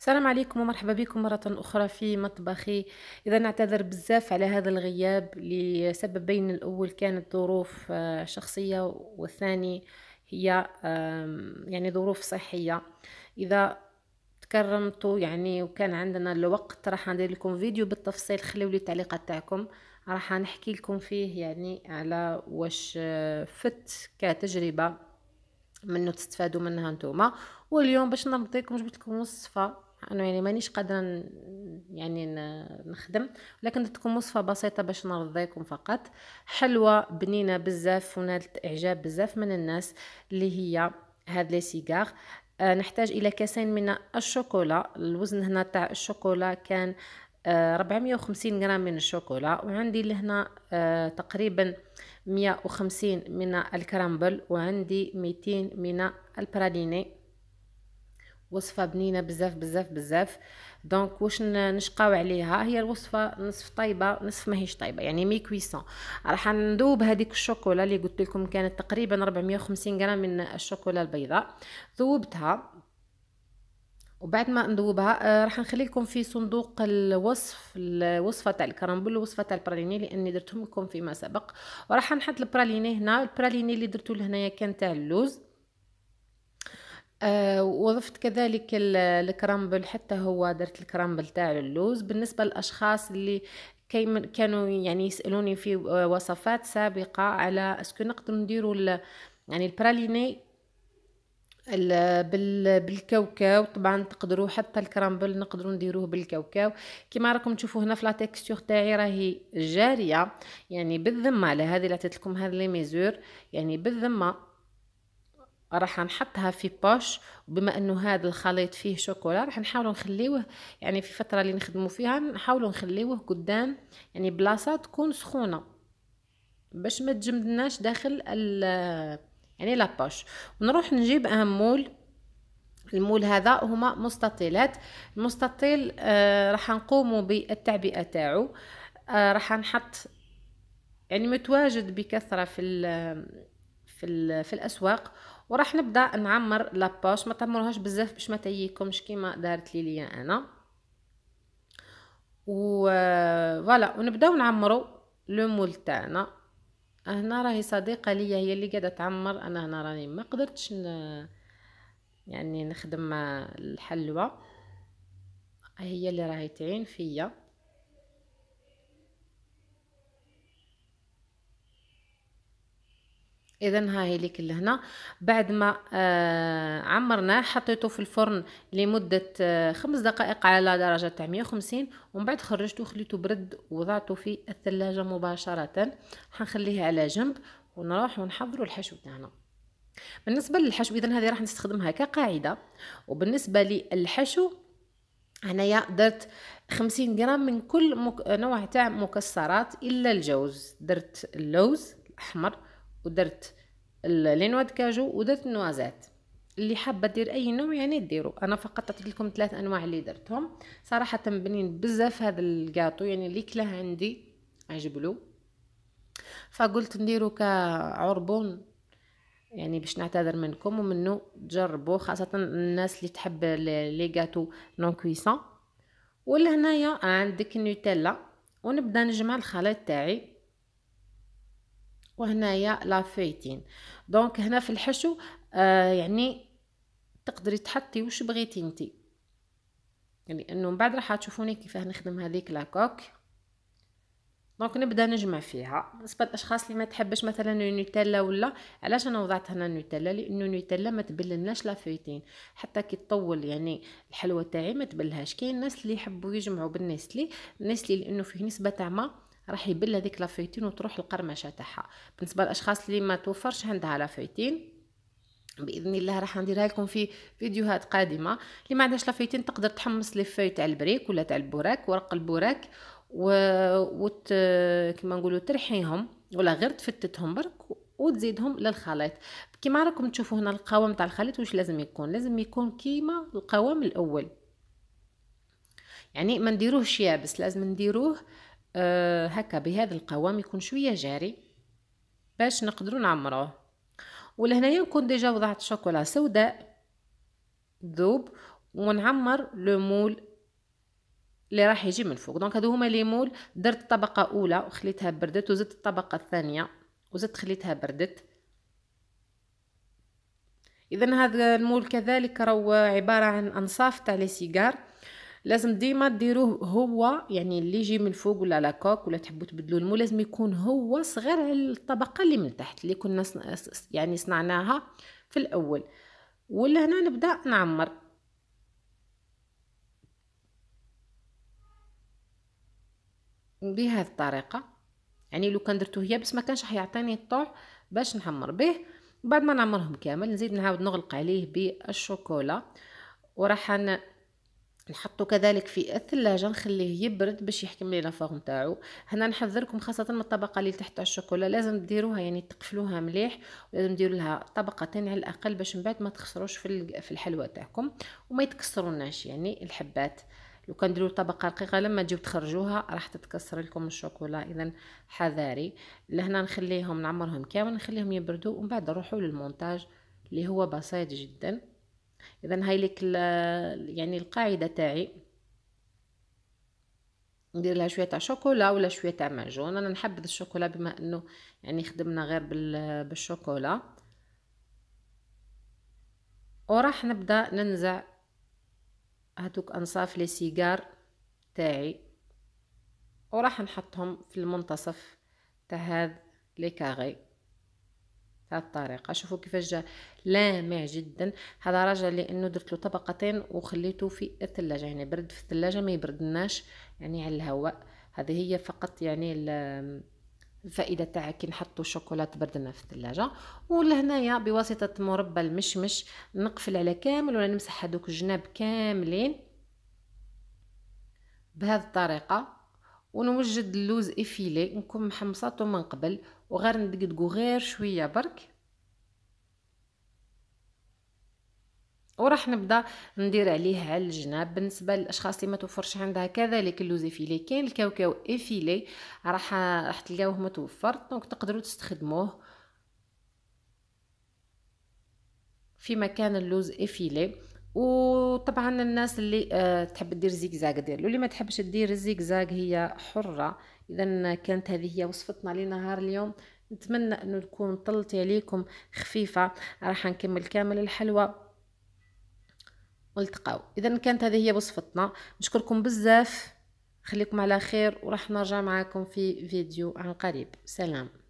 السلام عليكم ومرحبا بكم مرة أخرى في مطبخي إذا نعتذر بزاف على هذا الغياب لسببين الأول كانت ظروف آه، شخصية والثاني هي يعني ظروف صحية إذا تكرمتوا يعني وكان عندنا الوقت راح ندير لكم فيديو بالتفصيل خليوا لي التعليقات تاعكم راح نحكي لكم فيه يعني على واش آه، فت كتجربة منه تستفادوا منها نتوما واليوم باش نرضيكم جبت لكم وصفه انا يعني مانيش قادره يعني نخدم ولكن تكون وصفه بسيطه باش نرضيكم فقط حلوه بنينه بزاف ونالت اعجاب بزاف من الناس اللي هي هاد لي سيجار آه، نحتاج الى كاسين من الشوكولا الوزن هنا تاع الشوكولا كان 450 آه، غرام من الشوكولا وعندي لهنا آه، تقريبا 150 من الكرامبل وعندي 200 من البراليني وصفه بنينه بزاف بزاف بزاف دونك واش نشقاو عليها هي الوصفه نصف طيبه نصف ماهيش طيبه يعني مي كويسون راح نذوب هذيك الشوكولا اللي قلت لكم كانت تقريبا 450 غرام من الشوكولا البيضاء ذوبتها وبعد ما نذوبها آه، راح نخلي لكم في صندوق الوصف الوصفه تاع الكرامبول الوصفه تاع البراليني لاني درتهم لكم فيما سبق وراح نحط البراليني هنا البراليني اللي درتو لهنايا كان تاع اللوز آه، وضفت كذلك الكرامبل حتى هو درت الكرامبل تاع اللوز بالنسبه للاشخاص اللي كانوا يعني يسالوني في آه، وصفات سابقه على اسكو نقدر نديروا يعني البراليني بالكاوكاو طبعا تقدروا حتى الكرامبل نقدروا نديروه بالكاوكاو كما راكم تشوفوا هنا في لا تيكستور تاعي راهي جاريه يعني بالذمه على هذه اللي عطيت لكم هذه لي ميزور يعني بالذمه راح نحطها في بوش بما انه هذا الخليط فيه شوكولا راح نحاولوا نخليوه يعني في الفتره اللي نخدموا فيها نحاولوا نخليوه قدام يعني بلاصه تكون سخونه باش ما تجمدناش داخل يعني لابوش ونروح نجيب مول المول هذا هما مستطيلات المستطيل آه راح نقوم بالتعبئه تاعو آه راح نحط يعني متواجد بكثره في في في الاسواق وراح نبدا نعمر لاباش ما تعمروهاش بزاف باش ما تيكمش كيما دارت لي ليا انا و فوالا ونبداو نعمرو لو مول تاعنا هنا راهي صديقه ليا هي اللي قاعده تعمر انا هنا راني ما قدرتش ن... يعني نخدم الحلوه هي اللي راهي تعين فيا اذا ها هي ليك لهنا بعد ما آه عمرناه حطيته في الفرن لمده آه خمس دقائق على درجه تاع 150 ومن بعد خرجته وخليته برد وضعته في الثلاجه مباشره حنخليه على جنب ونروح ونحضروا الحشو تاعنا بالنسبه للحشو اذا هذه راح نستخدمها كقاعده وبالنسبه للحشو هنايا درت خمسين غرام من كل مك... نوع تاع مكسرات الا الجوز درت اللوز الاحمر ودرت لينواد كاجو ودرت النوازات اللي حابه دير اي نوع يعني ديرو انا فقط عطيت لكم ثلاث انواع اللي درتهم صراحه بنين بزاف هذا الكاطو يعني اللي كلاه عندي عجبلو فقلت نديرو كعربون يعني باش نعتذر منكم ومنو تجربوا خاصه الناس اللي تحب لي غاتو نون كويسون ولا هنايا عندك النوتيلا ونبدا نجمع الخليط تاعي وهنايا لا فيتين دونك هنا في الحشو آه يعني تقدري تحطي وش بغيتي انتي يعني انه من بعد راح تشوفوني كيفاه نخدم هذيك لاكوك دونك نبدا نجمع فيها بالنسبه للاشخاص اللي ما تحبش مثلا النوتيلا ولا علاش انا وضعت هنا النوتيلا لانه النوتيلا ما تبللناش لافيتين حتى كي تطول يعني الحلوه تاعي ما تبلهاش كاين الناس اللي يحبوا يجمعوا بالنسلي النسلي لانه فيه نسبه تاع ما راح يبل هذيك لافيتين وتروح القرمشه تاعها بالنسبه للاشخاص اللي ما توفرش عندها لافيتين باذن الله راح نديرها لكم في فيديوهات قادمه اللي ما عندهاش لافيتين تقدر تحمص لي فاي تاع البريك ولا تاع البوراك ورق البوراك و... وت... كما نقولوا ترحيهم ولا غير تفتتهم برك وتزيدهم للخليط كيما راكم تشوفوا هنا القوام تاع الخليط واش لازم يكون لازم يكون كيما القوام الاول يعني ما نديروهش يابس لازم نديروه أه هكا بهذا القوام يكون شويه جاري باش نقدروا نعمروه ولهنايا نكون ديجا وضعت شوكولا سوداء ذوب ونعمر لو مول اللي راح يجي من فوق دونك هادو هما لي مول درت طبقه اولى وخليتها بردت وزدت الطبقه الثانيه وزدت خليتها بردت اذا هذا المول كذلك راهو عباره عن انصاف تاع لي سيجار لازم ديما ديروه هو يعني اللي يجي من فوق ولا لاكوك ولا تحبوا تبدلوا المو لازم يكون هو صغير على الطبقه اللي من تحت اللي كنا يعني صنعناها في الاول ولا هنا نبدا نعمر بهذه الطريقه يعني لو كان درتو هي بس ما كانش حيعطيني الطوع باش نعمر به بعد ما نعمرهم كامل نزيد نعاود نغلق عليه بالشوكولا وراح نحطو كذلك في الثلاجة نخليه يبرد باش يحكم لي لافور نتاعو هنا نحذركم خاصة من الطبقة اللي تحت الشوكولا لازم ديروها يعني تقفلوها مليح ولازم ديروا لها طبقتين على الأقل باش من بعد ما تخسروش في في الحلوى تاعكم وما يتكسروناش يعني الحبات لو كان ديروا طبقه رقيقه لما تجيو تخرجوها راح تتكسر لكم الشوكولا اذا حذاري لهنا نخليهم نعمرهم كامل نخليهم يبردوا ومن بعد نروحوا للمونتاج اللي هو بسيط جدا اذا هاي لك يعني القاعده تاعي ندير لها شويه تاع شوكولا ولا شويه تاع معجون انا نحبذ الشوكولا بما انه يعني خدمنا غير بالشوكولا وراح نبدا ننزع هذوك انصاف لي سيجار تاعي وراح نحطهم في المنتصف تاع هذا لي كاغي الطريقه شوفوا كيفاش جا لامع جدا هذا راجع لانه درت له طبقتين وخليته في الثلاجه يعني برد في الثلاجه ما يبردناش يعني على الهواء هذه هي فقط يعني الفائده تاع كي نحطوا الشوكولاته بردنا في الثلاجه ولهنايا بواسطه مربى المشمش نقفل على كامل ولا نمسح هذوك الجناب كاملين بهذه الطريقه ونوجد اللوز افيلي نكون محمصاته من قبل وغير ندقدقو غير شويه برك وراح نبدا ندير عليه على الجناب بالنسبه للاشخاص اللي ما توفرش عندها كذلك اللوز افيلي كاين الكاوكاو افيلي راح راح تلقاوه متوفر دونك تقدروا تستخدموه في مكان اللوز افيلي وطبعا الناس اللي آه، تحب دير زيكزاك ديرلو اللي ما تحبش دير الزيكزاك هي حره اذا كانت هذه هي وصفتنا لنهار اليوم نتمنى ان تكون طلت عليكم خفيفه راح نكمل كامل الحلوى والتقاو اذا كانت هذه هي وصفتنا نشكركم بزاف خليكم على خير وراح نرجع معاكم في فيديو عن قريب سلام